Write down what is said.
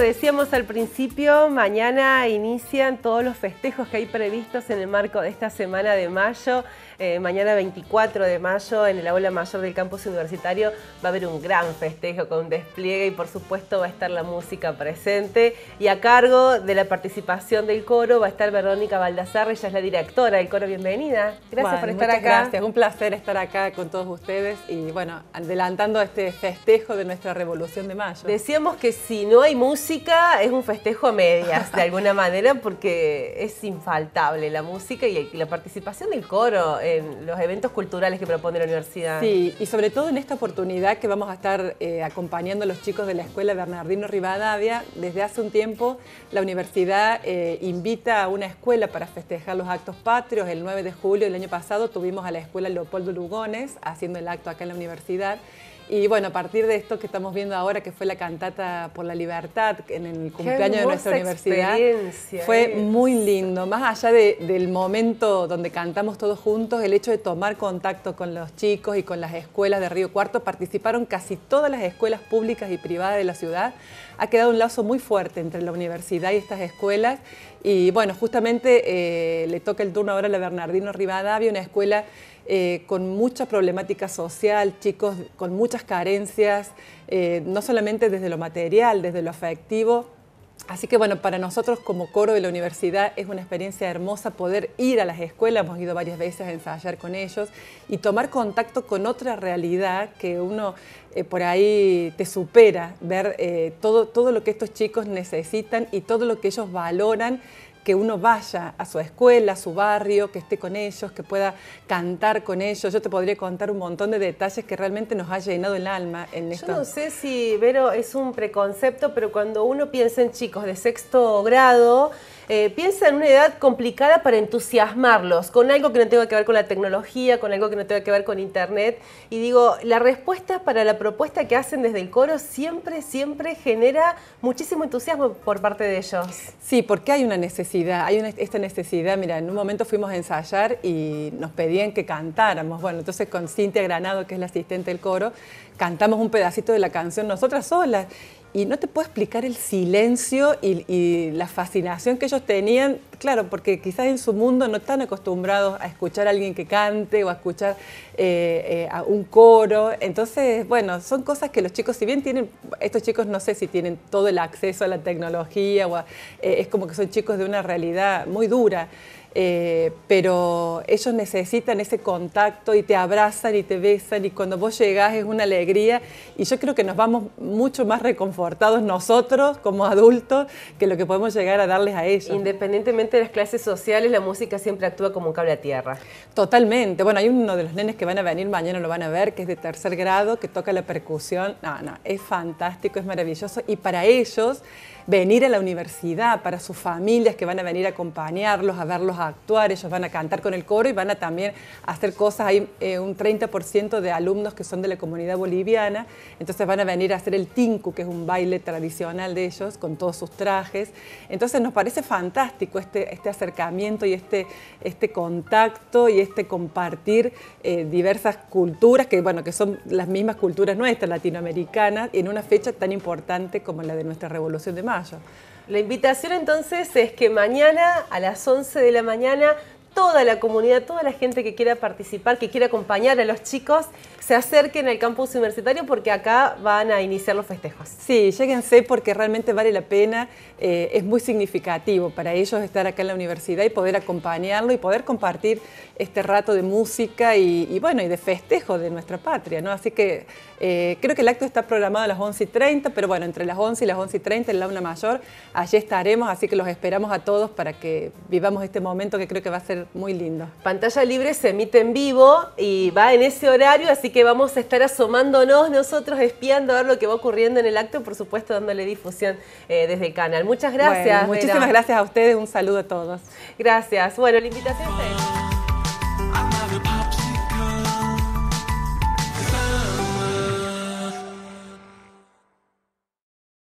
decíamos al principio, mañana inician todos los festejos que hay previstos en el marco de esta semana de mayo. Eh, mañana 24 de mayo en el aula mayor del campus universitario va a haber un gran festejo con un despliegue y por supuesto va a estar la música presente y a cargo de la participación del coro va a estar Verónica Baldassarre, ella es la directora del coro. Bienvenida. Gracias por estar acá. Gracias, un placer estar acá con todos ustedes y bueno, adelantando este festejo de nuestra revolución de mayo. Decíamos que si no hay música, música es un festejo a medias, de alguna manera, porque es infaltable la música y la participación del coro en los eventos culturales que propone la universidad. Sí, y sobre todo en esta oportunidad que vamos a estar eh, acompañando a los chicos de la Escuela Bernardino Rivadavia. Desde hace un tiempo la universidad eh, invita a una escuela para festejar los actos patrios. El 9 de julio del año pasado tuvimos a la Escuela Leopoldo Lugones haciendo el acto acá en la universidad. Y bueno, a partir de esto que estamos viendo ahora, que fue la cantata por la libertad en el cumpleaños de nuestra universidad, fue muy lindo. Más allá del momento donde cantamos todos juntos, el hecho de tomar contacto con los chicos y con las escuelas de Río Cuarto, participaron casi todas las escuelas públicas y privadas de la ciudad. Ha quedado un lazo muy fuerte entre la universidad y estas escuelas. Y bueno, justamente eh, le toca el turno ahora a la Bernardino Rivadavia, una escuela eh, con mucha problemática social, chicos con muchas carencias, eh, no solamente desde lo material, desde lo afectivo. Así que bueno, para nosotros como coro de la universidad es una experiencia hermosa poder ir a las escuelas, hemos ido varias veces a ensayar con ellos y tomar contacto con otra realidad que uno eh, por ahí te supera, ver todo, todo lo que estos chicos necesitan y todo lo que ellos valoran que uno vaya a su escuela, a su barrio, que esté con ellos, que pueda cantar con ellos. Yo te podría contar un montón de detalles que realmente nos ha llenado el alma en esto. Yo no sé si, Vero, es un preconcepto, pero cuando uno piensa en chicos de sexto grado, eh, piensa en una edad complicada para entusiasmarlos, con algo que no tenga que ver con la tecnología, con algo que no tenga que ver con Internet. Y digo, la respuesta para la propuesta que hacen desde el coro siempre, siempre genera muchísimo entusiasmo por parte de ellos. Sí, porque hay una necesidad, hay esta necesidad. Mira, en un momento fuimos a ensayar y nos pedían que cantáramos. Bueno, entonces con Cintia Granado, que es la asistente del coro, cantamos un pedacito de la canción nosotras solas y no te puedo explicar el silencio y, la fascinación que ellos tenían claro, porque quizás en su mundo no están acostumbrados a escuchar a alguien que cante o a escuchar eh, eh, a un coro. Entonces, bueno, son cosas que los chicos, si bien tienen, estos chicos no sé si tienen todo el acceso a la tecnología o eh, es como que son chicos de una realidad muy dura. pero ellos necesitan ese contacto y te abrazan y te besan y cuando vos llegás es una alegría y yo creo que nos vamos mucho más reconfortados nosotros como adultos que lo que podemos llegar a darles a ellos. Independientemente de las clases sociales, la música siempre actúa como un cable a tierra. Totalmente. Bueno, hay uno de los nenes que van a venir, mañana lo van a ver, que es de tercer grado, que toca la percusión. No, no, es fantástico, es maravilloso. Y para ellos, venir a la universidad, para sus familias que van a venir a acompañarlos, a verlos actuar, ellos van a cantar con el coro y van a también hacer cosas. Hay eh, un 30% de alumnos que son de la comunidad boliviana, entonces van a venir a hacer el tinku, que es un baile tradicional de ellos, con todos sus trajes. Entonces nos parece fantástico este este, este, acercamiento y este, este, contacto y este compartir eh, diversas culturas, que bueno, que son las mismas culturas nuestras, latinoamericanas, en una fecha tan importante como la de nuestra Revolución de Mayo. La invitación entonces es que mañana a las 11 de la mañana toda la comunidad, toda la gente que quiera participar, que quiera acompañar a los chicos, se acerquen al campus universitario porque acá van a iniciar los festejos. Sí, lléguense porque realmente vale la pena, eh, es muy significativo para ellos estar acá en la universidad y poder acompañarlo y poder compartir este rato de música y, bueno, y de festejo de nuestra patria, ¿no? Así que eh, creo que el acto está programado a las 11 y 30, pero bueno, entre las 11 y las 11 y 30 en la una mayor, allí estaremos, así que los esperamos a todos para que vivamos este momento que creo que va a ser muy lindo. Pantalla Libre se emite en vivo y va en ese horario, así que vamos a estar asomándonos nosotros, espiando a ver lo que va ocurriendo en el acto, por supuesto dándole difusión eh, desde el canal. Muchas gracias. Bueno, muchísimas gracias a ustedes, un saludo a todos. Gracias. Bueno, la invitación es...